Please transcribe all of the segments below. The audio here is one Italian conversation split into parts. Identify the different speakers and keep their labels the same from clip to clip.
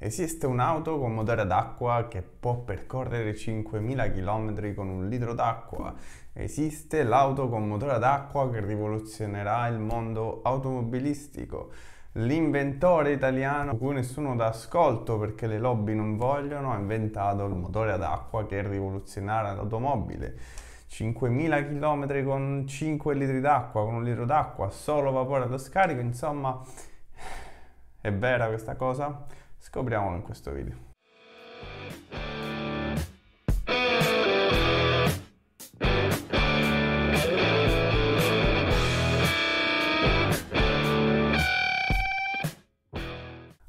Speaker 1: Esiste un'auto con motore d'acqua che può percorrere 5.000 km con un litro d'acqua. Esiste l'auto con motore d'acqua che rivoluzionerà il mondo automobilistico. L'inventore italiano, cui nessuno dà ascolto perché le lobby non vogliono, ha inventato il motore ad acqua che rivoluzionerà l'automobile. 5.000 km con 5 litri d'acqua, con un litro d'acqua, solo vapore allo scarico, insomma, è vera questa cosa? Scopriamolo in questo video.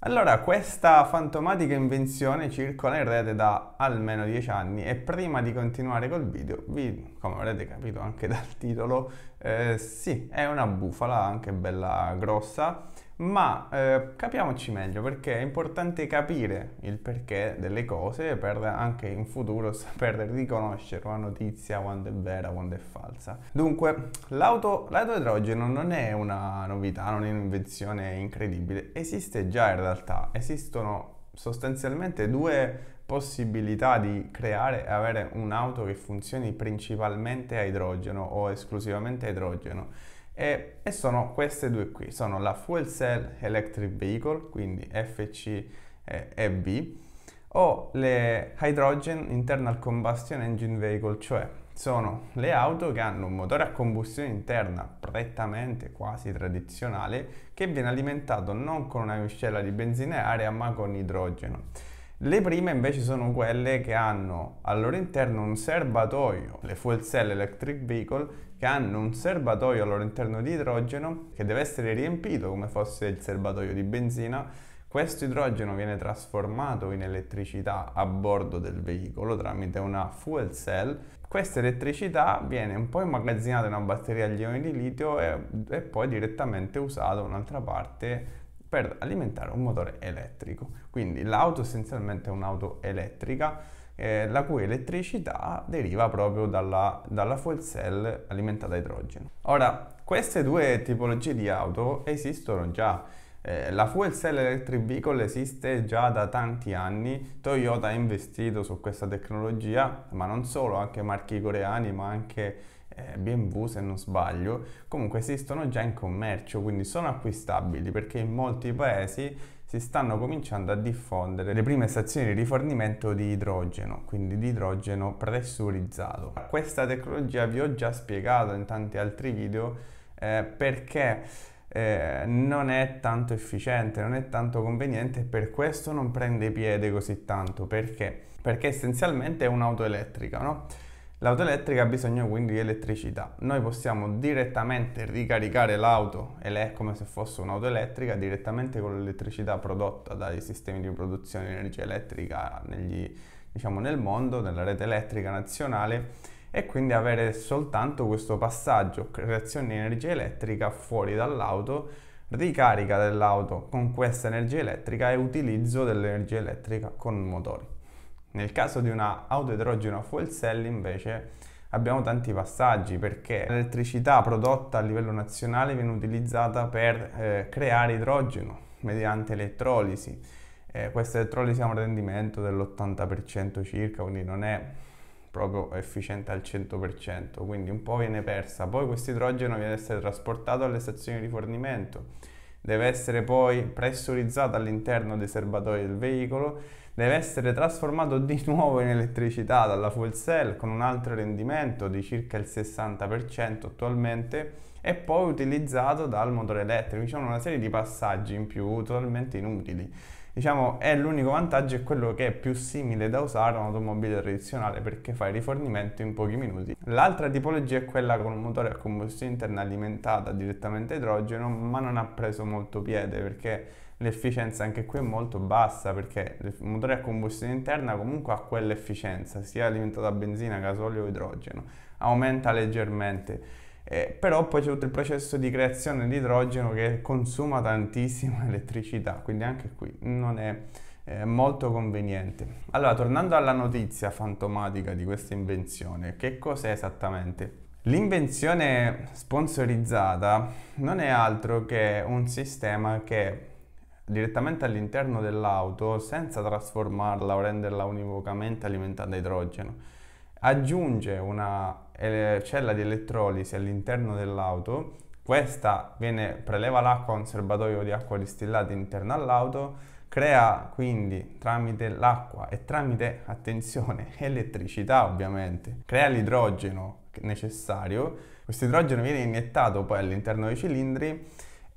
Speaker 1: Allora, questa fantomatica invenzione circola in rete da almeno 10 anni e prima di continuare col video, vi, come avrete capito anche dal titolo, eh, sì, è una bufala anche bella grossa, ma eh, capiamoci meglio perché è importante capire il perché delle cose per anche in futuro saper riconoscere una notizia quando è vera, quando è falsa. Dunque, l'auto, l'auto idrogeno non è una novità, non è un'invenzione incredibile, esiste già in realtà, esistono sostanzialmente due possibilità di creare e avere un'auto che funzioni principalmente a idrogeno o esclusivamente a idrogeno. E, e, sono queste due qui, sono la Fuel Cell Electric Vehicle, quindi FC e EV, o le Hydrogen Internal Combustion Engine Vehicle, cioè sono le auto che hanno un motore a combustione interna prettamente quasi tradizionale che viene alimentato non con una miscela di benzina e aria ma con idrogeno. Le prime invece sono quelle che hanno al loro interno un serbatoio, le fuel cell electric vehicle, che hanno un serbatoio al loro interno di idrogeno che deve essere riempito come fosse il serbatoio di benzina questo idrogeno viene trasformato in elettricità a bordo del veicolo tramite una fuel cell. Questa elettricità viene un po' immagazzinata in una batteria agli ioni di litio e, e poi direttamente usata un'altra parte per alimentare un motore elettrico. Quindi l'auto essenzialmente è un'auto elettrica eh, la cui elettricità deriva proprio dalla, dalla fuel cell alimentata a idrogeno. Ora, queste due tipologie di auto esistono già. Eh, la fuel cell electric vehicle esiste già da tanti anni, Toyota ha investito su questa tecnologia, ma non solo, anche marchi coreani, ma anche eh, BMW se non sbaglio, comunque esistono già in commercio, quindi sono acquistabili perché in molti paesi si stanno cominciando a diffondere le prime stazioni di rifornimento di idrogeno, quindi di idrogeno pressurizzato. Questa tecnologia vi ho già spiegato in tanti altri video eh, perché eh, non è tanto efficiente, non è tanto conveniente e per questo non prende piede così tanto. Perché? Perché essenzialmente è un'auto elettrica, no? L'auto elettrica ha bisogno quindi di elettricità. Noi possiamo direttamente ricaricare l'auto, e lei è come se fosse un'auto elettrica, direttamente con l'elettricità prodotta dai sistemi di produzione di energia elettrica negli, diciamo, nel mondo, nella rete elettrica nazionale e quindi avere soltanto questo passaggio creazione di energia elettrica fuori dall'auto, ricarica dell'auto con questa energia elettrica e utilizzo dell'energia elettrica con il motore Nel caso di una auto idrogeno fuel cell invece abbiamo tanti passaggi perché l'elettricità prodotta a livello nazionale viene utilizzata per eh, creare idrogeno mediante elettrolisi. Eh, questa elettrolisi ha un rendimento dell'80% circa, quindi non è proprio efficiente al 100%, quindi un po' viene persa. Poi questo idrogeno viene essere trasportato alle stazioni di rifornimento, deve essere poi pressurizzato all'interno dei serbatoi del veicolo, deve essere trasformato di nuovo in elettricità dalla full cell con un altro rendimento di circa il 60% attualmente e poi utilizzato dal motore elettrico. Ci sono diciamo una serie di passaggi in più totalmente inutili. Diciamo, è l'unico vantaggio è quello che è più simile da usare a un'automobile tradizionale perché fa il rifornimento in pochi minuti. L'altra tipologia è quella con un motore a combustione interna alimentata direttamente a idrogeno, ma non ha preso molto piede perché l'efficienza anche qui è molto bassa perché il motore a combustione interna comunque ha quell'efficienza, sia alimentata a benzina, gasolio o idrogeno, aumenta leggermente. Eh, però poi c'è tutto il processo di creazione di idrogeno che consuma tantissima elettricità, quindi anche qui non è eh, molto conveniente. Allora, tornando alla notizia fantomatica di questa invenzione, che cos'è esattamente? L'invenzione sponsorizzata non è altro che un sistema che direttamente all'interno dell'auto, senza trasformarla o renderla univocamente alimentata a idrogeno, aggiunge una eh, cella di elettrolisi all'interno dell'auto, questa viene, preleva l'acqua a un serbatoio di acqua distillata interno all'auto, crea quindi tramite l'acqua e tramite, attenzione, elettricità ovviamente, crea l'idrogeno necessario, questo idrogeno viene iniettato poi all'interno dei cilindri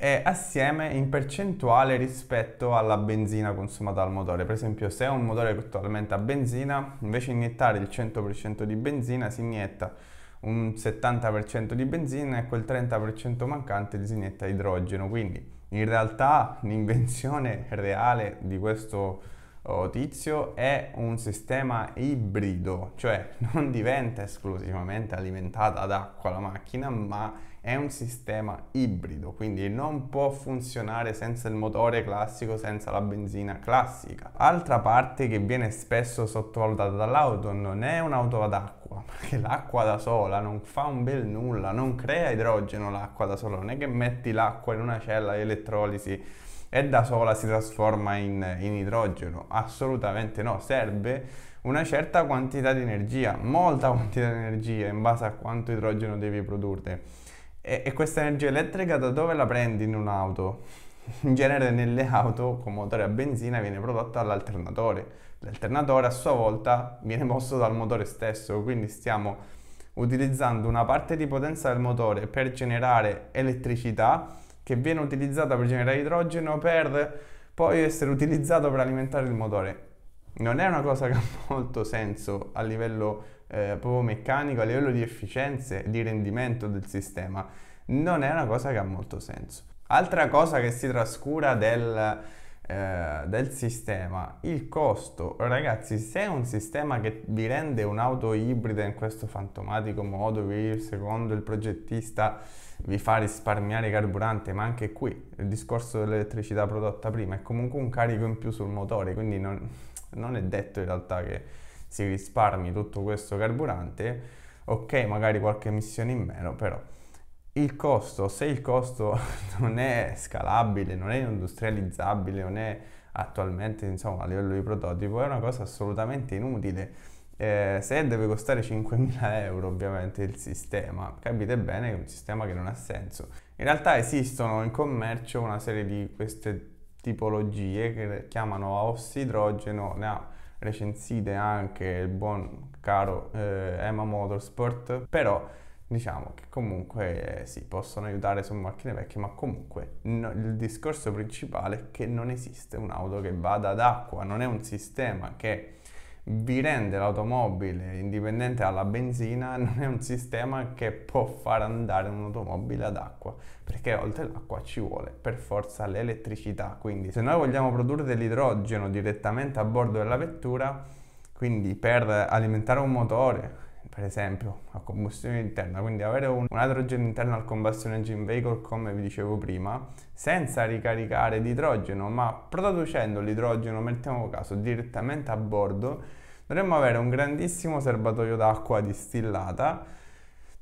Speaker 1: è assieme in percentuale rispetto alla benzina consumata dal motore. Per esempio se è un motore totalmente a benzina, invece di iniettare il 100% di benzina si inietta un 70% di benzina e quel 30% mancante si inietta idrogeno. Quindi in realtà l'invenzione reale di questo oh, tizio è un sistema ibrido, cioè non diventa esclusivamente alimentata ad acqua la macchina, ma è un sistema ibrido, quindi non può funzionare senza il motore classico, senza la benzina classica. Altra parte che viene spesso sottovalutata dall'auto non è un'auto ad acqua, perché l'acqua da sola non fa un bel nulla, non crea idrogeno l'acqua da sola, non è che metti l'acqua in una cella di elettrolisi e da sola si trasforma in, in idrogeno, assolutamente no, serve una certa quantità di energia, molta quantità di energia in base a quanto idrogeno devi produrre e, e questa energia elettrica da dove la prendi in un'auto? In genere nelle auto con motore a benzina viene prodotta dall'alternatore. L'alternatore a sua volta viene mosso dal motore stesso, quindi stiamo utilizzando una parte di potenza del motore per generare elettricità che viene utilizzata per generare idrogeno per poi essere utilizzato per alimentare il motore. Non è una cosa che ha molto senso a livello eh, proprio meccanico, a livello di efficienze, di rendimento del sistema, non è una cosa che ha molto senso. Altra cosa che si trascura del, eh, del sistema, il costo. Ragazzi, se è un sistema che vi rende un'auto ibrida in questo fantomatico modo, che secondo il progettista vi fa risparmiare carburante, ma anche qui il discorso dell'elettricità prodotta prima è comunque un carico in più sul motore, quindi non, non è detto in realtà che si risparmi tutto questo carburante, ok magari qualche missione in meno, però il costo, se il costo non è scalabile, non è industrializzabile, non è attualmente insomma a livello di prototipo, è una cosa assolutamente inutile. Eh, se deve costare 5.000 euro ovviamente il sistema, capite bene che è un sistema che non ha senso. In realtà esistono in commercio una serie di queste tipologie che chiamano a ossidrogeno, no, recensite anche il buon caro eh, Emma Motorsport, però diciamo che comunque eh, si sì, possono aiutare su macchine vecchie, ma comunque no, il discorso principale è che non esiste un'auto che vada ad acqua, non è un sistema che vi rende l'automobile indipendente dalla benzina non è un sistema che può far andare un'automobile ad acqua perché oltre l'acqua ci vuole per forza l'elettricità quindi se noi vogliamo produrre dell'idrogeno direttamente a bordo della vettura quindi per alimentare un motore per esempio a combustione interna, quindi avere un, un idrogeno interno al combustion engine vehicle come vi dicevo prima, senza ricaricare di idrogeno, ma producendo l'idrogeno, mettiamo caso, direttamente a bordo, dovremmo avere un grandissimo serbatoio d'acqua distillata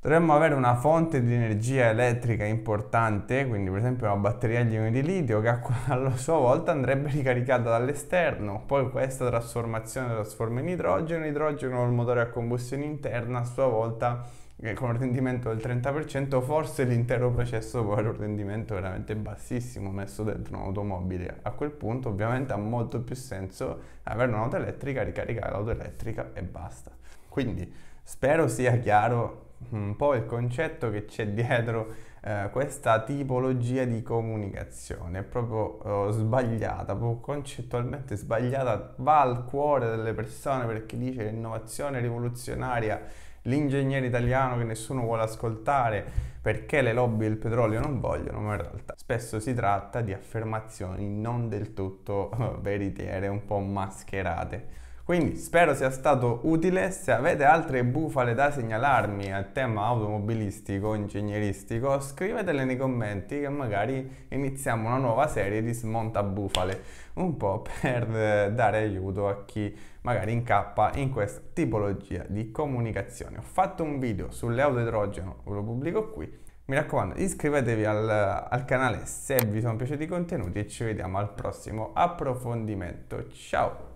Speaker 1: Dovremmo avere una fonte di energia elettrica importante, quindi per esempio una batteria di ioni di litio che a sua volta andrebbe ricaricata dall'esterno, poi questa trasformazione trasforma in idrogeno, idrogeno il motore a combustione interna a sua volta eh, con un rendimento del 30%, forse l'intero processo può avere un rendimento veramente bassissimo messo dentro un'automobile. A quel punto ovviamente ha molto più senso avere un'auto elettrica, ricaricare l'auto elettrica e basta. Quindi spero sia chiaro un po' il concetto che c'è dietro eh, questa tipologia di comunicazione, è proprio eh, sbagliata, proprio concettualmente sbagliata, va al cuore delle persone perché dice l'innovazione rivoluzionaria, l'ingegnere italiano che nessuno vuole ascoltare perché le lobby del petrolio non vogliono, ma in realtà spesso si tratta di affermazioni non del tutto veritiere, un po' mascherate. Quindi spero sia stato utile, se avete altre bufale da segnalarmi al tema automobilistico, ingegneristico, scrivetele nei commenti che magari iniziamo una nuova serie di smonta bufale, un po' per eh, dare aiuto a chi magari incappa in questa tipologia di comunicazione. Ho fatto un video sulle auto idrogeno, ve lo pubblico qui, mi raccomando iscrivetevi al, al canale se vi sono piaciuti i contenuti e ci vediamo al prossimo approfondimento, ciao!